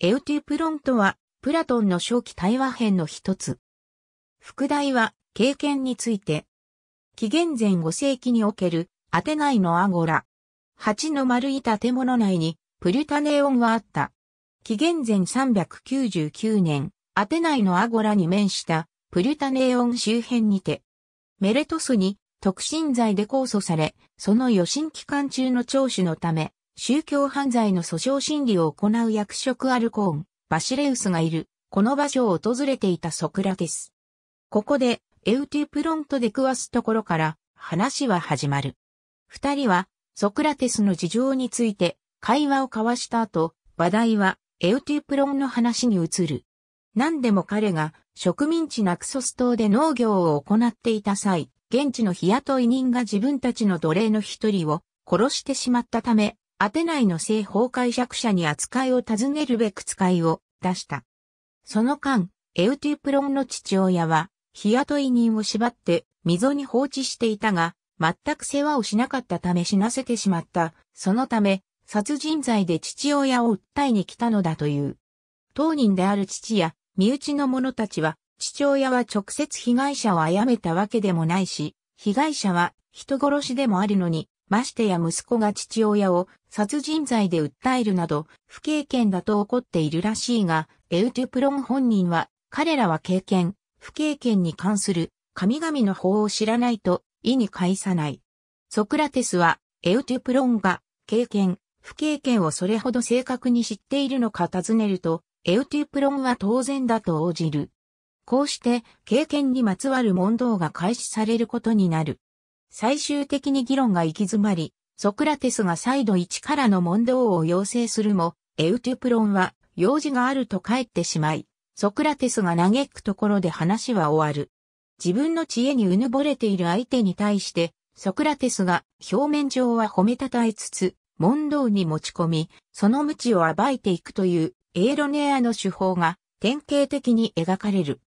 エウティプロンとは、プラトンの初期対話編の一つ。副題は、経験について。紀元前5世紀における、アテナイのアゴラ。八の丸い建物内に、プリュタネオンはあった。紀元前399年、アテナイのアゴラに面した、プリュタネオン周辺にて、メレトスに、特進罪で控訴され、その予診期間中の聴取のため、宗教犯罪の訴訟審理を行う役職アルコーン、バシレウスがいる、この場所を訪れていたソクラテス。ここで、エウティプロンと出くわすところから、話は始まる。二人は、ソクラテスの事情について、会話を交わした後、話題は、エウティプロンの話に移る。何でも彼が、植民地ナクソス島で農業を行っていた際、現地の日雇い人が自分たちの奴隷の一人を殺してしまったため、アテナイの正法解釈者に扱いを尋ねるべく使いを出した。その間、エウティプロンの父親は、日雇い人を縛って溝に放置していたが、全く世話をしなかったため死なせてしまった。そのため、殺人罪で父親を訴えに来たのだという。当人である父や身内の者たちは、父親は直接被害者を殺めたわけでもないし、被害者は人殺しでもあるのに、ましてや息子が父親を殺人罪で訴えるなど、不経験だと怒っているらしいが、エウトゥプロン本人は、彼らは経験、不経験に関する神々の法を知らないと意に介さない。ソクラテスは、エウトゥプロンが経験、不経験をそれほど正確に知っているのか尋ねると、エウトゥプロンは当然だと応じる。こうして、経験にまつわる問答が開始されることになる。最終的に議論が行き詰まり、ソクラテスが再度一からの問答を要請するも、エウテュプロンは用事があると帰ってしまい、ソクラテスが嘆くところで話は終わる。自分の知恵にうぬぼれている相手に対して、ソクラテスが表面上は褒めたたえつつ、問答に持ち込み、その無知を暴いていくというエーロネアの手法が典型的に描かれる。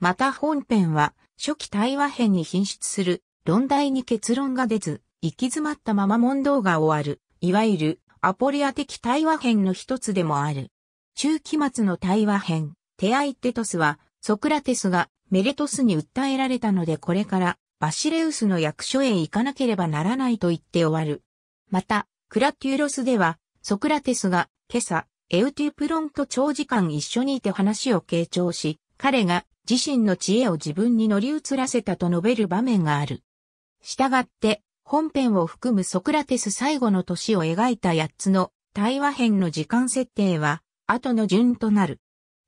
また本編は初期対話編に品質する論題に結論が出ず、行き詰まったまま問答が終わる、いわゆるアポリア的対話編の一つでもある。中期末の対話編、テアイテトスは、ソクラテスがメレトスに訴えられたのでこれからバシレウスの役所へ行かなければならないと言って終わる。また、クラテューロスでは、ソクラテスが今朝、エウティプロンと長時間一緒にいて話を傾聴し、彼が自身の知恵を自分に乗り移らせたと述べる場面がある。従って、本編を含むソクラテス最後の年を描いた8つの対話編の時間設定は、後の順となる。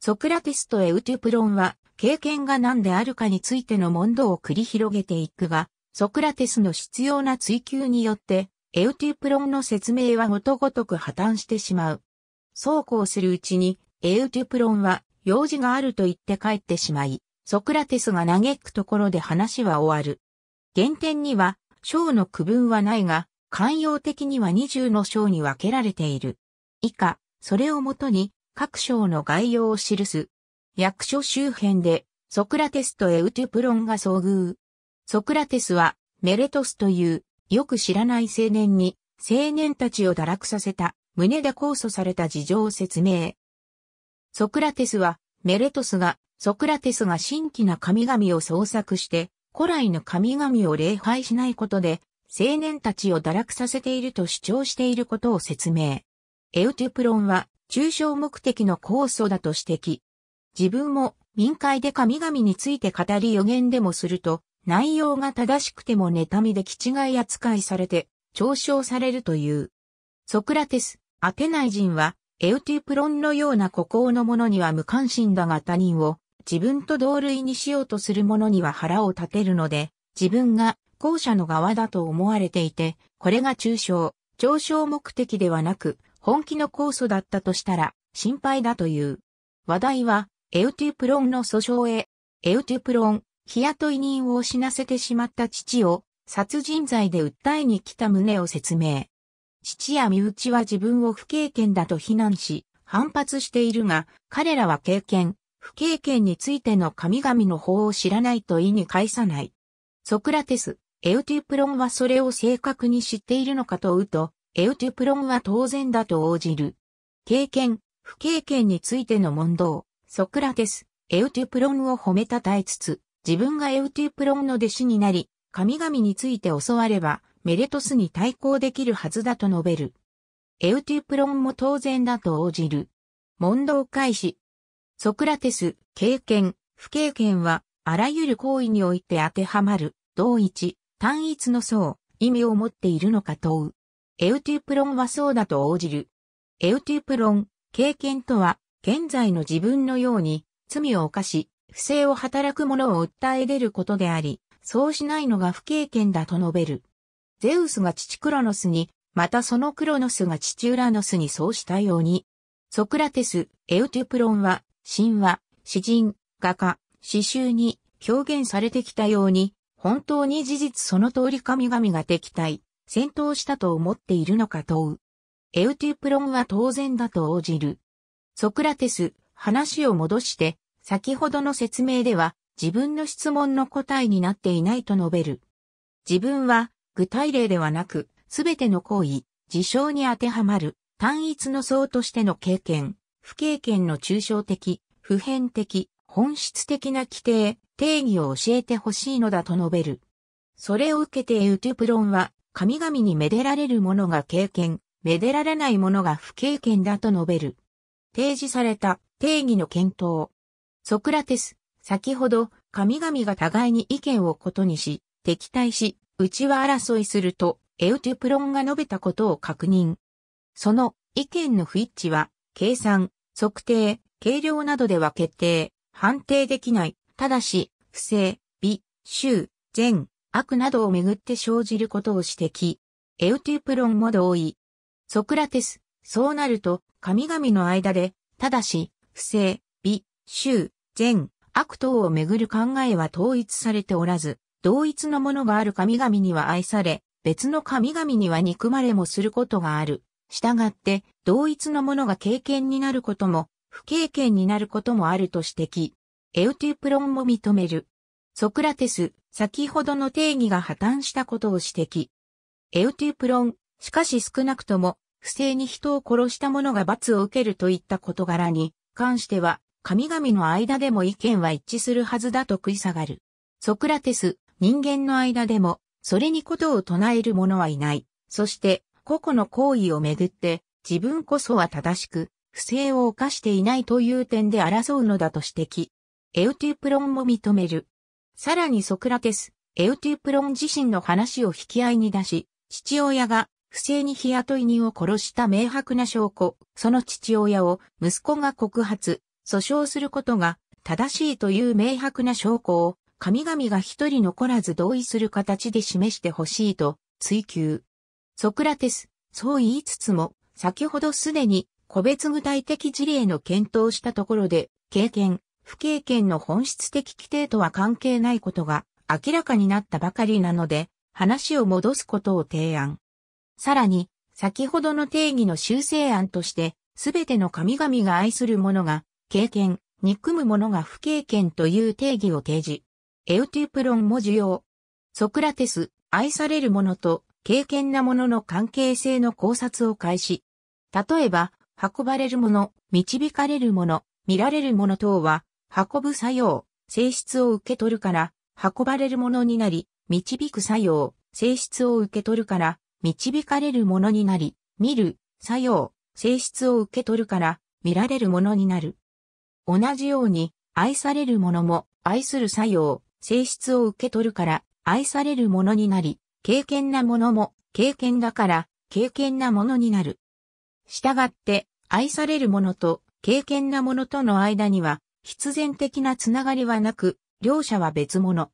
ソクラテスとエウテュプロンは、経験が何であるかについての問答を繰り広げていくが、ソクラテスの必要な追求によって、エウテュプロンの説明は元とごとく破綻してしまう。そうこうするうちに、エウテュプロンは、用事があると言って帰ってしまい、ソクラテスが嘆くところで話は終わる。原点には、章の区分はないが、慣用的には20の章に分けられている。以下、それをもとに、各章の概要を記す。役所周辺で、ソクラテスとエウテプロンが遭遇。ソクラテスは、メレトスという、よく知らない青年に、青年たちを堕落させた、胸で控訴された事情を説明。ソクラテスは、メレトスが、ソクラテスが新規な神々を創作して、古来の神々を礼拝しないことで、青年たちを堕落させていると主張していることを説明。エウテュプロンは、抽象目的の構想だと指摘。自分も民会で神々について語り予言でもすると、内容が正しくても妬みで気違い扱いされて、嘲笑されるという。ソクラテス、アテナイ人は、エウティプロンのような孤高の者には無関心だが他人を自分と同類にしようとする者には腹を立てるので、自分が後者の側だと思われていて、これが中傷、上昇目的ではなく、本気の構訴だったとしたら、心配だという。話題は、エウテュプロンの訴訟へ、エウテュプロン、日雇い人を死なせてしまった父を、殺人罪で訴えに来た旨を説明。父や身内は自分を不経験だと非難し、反発しているが、彼らは経験、不経験についての神々の法を知らないと意に介さない。ソクラテス、エウティプロンはそれを正確に知っているのかと問うと、エウティプロンは当然だと応じる。経験、不経験についての問答、ソクラテス、エウティプロンを褒めたたえつつ、自分がエウティプロンの弟子になり、神々について教われば、メレトスに対抗できるはずだと述べる。エウティプロンも当然だと応じる。問答開始。ソクラテス、経験、不経験は、あらゆる行為において当てはまる、同一、単一の層、意味を持っているのか問う。エウティプロンはそうだと応じる。エウティプロン、経験とは、現在の自分のように、罪を犯し、不正を働く者を訴え出ることであり、そうしないのが不経験だと述べる。ゼウスが父クロノスに、またそのクロノスが父ウラノスにそうしたように、ソクラテス、エウティプロンは神話、詩人、画家、詩集に表現されてきたように、本当に事実その通り神々が敵対、戦闘したと思っているのか問う。エウティプロンは当然だと応じる。ソクラテス、話を戻して、先ほどの説明では、自分の質問の答えになっていないと述べる。自分は、具体例ではなく、すべての行為、事象に当てはまる、単一の層としての経験、不経験の抽象的、普遍的、本質的な規定、定義を教えてほしいのだと述べる。それを受けてエウトゥプロンは、神々にめでられるものが経験、めでられないものが不経験だと述べる。提示された定義の検討。ソクラテス、先ほど神々が互いに意見をことにし、敵対し、内輪争いすると、エウトゥプロンが述べたことを確認。その意見の不一致は、計算、測定、計量などでは決定、判定できない、ただし、不正、美、衆、善、悪などをめぐって生じることを指摘。エウティプロンも同意。ソクラテス、そうなると、神々の間で、ただし、不正、美、衆、善、悪等をめぐる考えは統一されておらず、同一のものがある神々には愛され、別の神々には憎まれもすることがある。従って、同一のものが経験になることも、不経験になることもあると指摘。エウティプロンも認める。ソクラテス、先ほどの定義が破綻したことを指摘。エウティプロン、しかし少なくとも、不正に人を殺した者が罰を受けるといった事柄に関しては、神々の間でも意見は一致するはずだと食い下がる。ソクラテス、人間の間でも、それにことを唱える者はいない。そして、個々の行為をめぐって、自分こそは正しく、不正を犯していないという点で争うのだと指摘。エウティプロンも認める。さらにソクラテス、エウティプロン自身の話を引き合いに出し、父親が不正に日雇い人を殺した明白な証拠、その父親を息子が告発、訴訟することが正しいという明白な証拠を神々が一人残らず同意する形で示してほしいと追求。ソクラテス、そう言いつつも、先ほどすでに個別具体的事例の検討したところで、経験、不経験の本質的規定とは関係ないことが明らかになったばかりなので、話を戻すことを提案。さらに、先ほどの定義の修正案として、すべての神々が愛する者が、経験、憎む者が不経験という定義を提示。エウティプロンも需要。ソクラテス、愛される者と経験なものの関係性の考察を開始。例えば、運ばれるもの、導かれるもの、見られるもの等は、運ぶ作用、性質を受け取るから、運ばれるものになり、導く作用、性質を受け取るから、導かれるものになり、見る、作用、性質を受け取るから、見られるものになる。同じように、愛されるものも、愛する作用、性質を受け取るから、愛されるものになり、経験なものも、経験だから、経験なものになる。したがって、愛されるものと、経験なものとの間には、必然的なつながりはなく、両者は別物。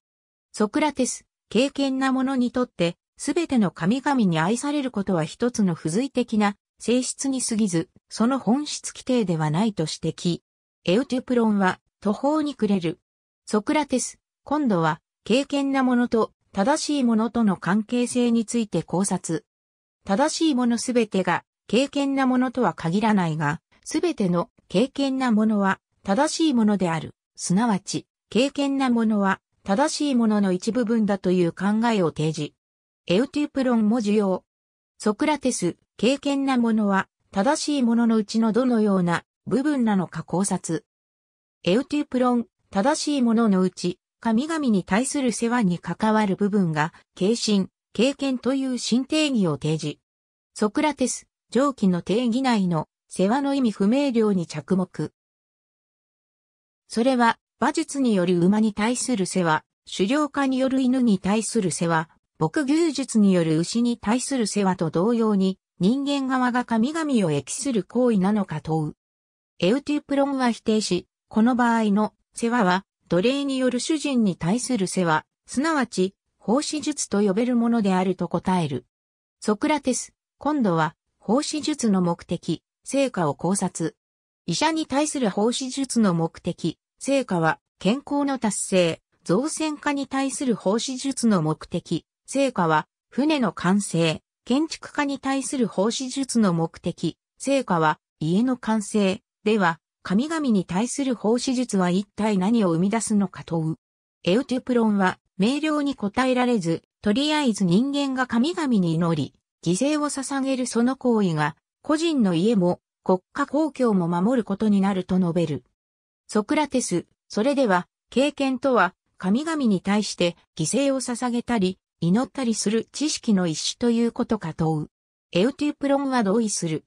ソクラテス、経験なものにとって、すべての神々に愛されることは一つの付随的な性質に過ぎず、その本質規定ではないと指摘。エウテュプロンは途方に暮れる。ソクラテス、今度は、経験なものと正しいものとの関係性について考察。正しいものすべてが、経験なものとは限らないが、すべての経験なものは正しいものである。すなわち、経験なものは正しいものの一部分だという考えを提示。エウティプロンも需要。ソクラテス、経験なものは正しいもののうちのどのような部分なのか考察。エウティプロン、正しいもののうち神々に対する世話に関わる部分が、経心、経験という新定義を提示。ソクラテス、上記の定義内の世話の意味不明瞭に着目。それは、馬術による馬に対する世話、狩猟家による犬に対する世話、牧牛術による牛に対する世話と同様に、人間側が神々を益する行為なのか問う。エウティプロンは否定し、この場合の世話は奴隷による主人に対する世話、すなわち、奉仕術と呼べるものであると答える。ソクラテス、今度は、奉仕術の目的、成果を考察。医者に対する奉仕術の目的、成果は、健康の達成、造船家に対する奉仕術の目的、成果は、船の完成、建築家に対する奉仕術の目的、成果は、家の完成、では、神々に対する奉仕術は一体何を生み出すのか問う。エウテュプロンは、明瞭に答えられず、とりあえず人間が神々に祈り、犠牲を捧げるその行為が、個人の家も国家公共も守ることになると述べる。ソクラテス、それでは、経験とは、神々に対して犠牲を捧げたり、祈ったりする知識の一種ということか問う。エウテュプロンは同意する。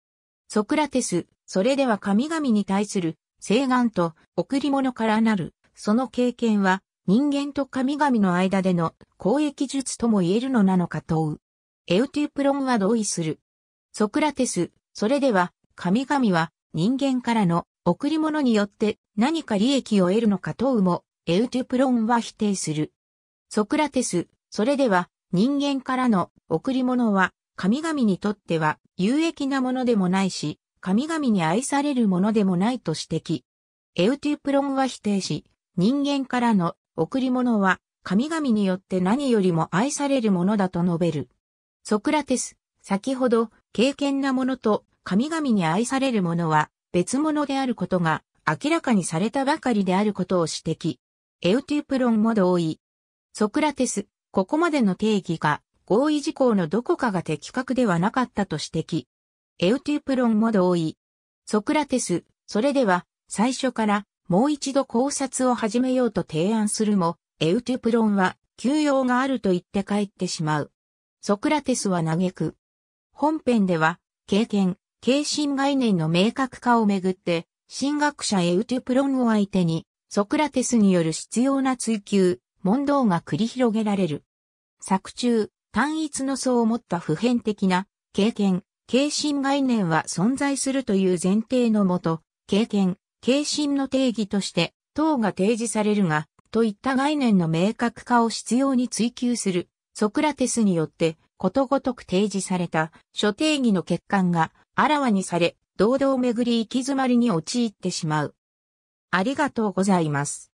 ソクラテス、それでは神々に対する請願と贈り物からなる、その経験は人間と神々の間での交易術とも言えるのなのか問う。エウティプロンは同意する。ソクラテス、それでは神々は人間からの贈り物によって何か利益を得るのか問うも、エウティプロンは否定する。ソクラテス、それでは人間からの贈り物は神々にとっては有益なものでもないし、神々に愛されるものでもないと指摘。エウティプロンは否定し、人間からの贈り物は神々によって何よりも愛されるものだと述べる。ソクラテス、先ほど、敬虔なものと神々に愛されるものは別物であることが明らかにされたばかりであることを指摘。エウティプロンも同意。ソクラテス、ここまでの定義が合意事項のどこかが的確ではなかったと指摘。エウテュプロンも同意。ソクラテス、それでは、最初から、もう一度考察を始めようと提案するも、エウテュプロンは、休養があると言って帰ってしまう。ソクラテスは嘆く。本編では、経験、経心概念の明確化をめぐって、神学者エウテュプロンを相手に、ソクラテスによる必要な追求、問答が繰り広げられる。作中、単一の層を持った普遍的な、経験、軽心概念は存在するという前提のもと、経験、軽心の定義として、等が提示されるが、といった概念の明確化を必要に追求する、ソクラテスによって、ことごとく提示された、諸定義の欠陥が、あらわにされ、堂々巡り行き詰まりに陥ってしまう。ありがとうございます。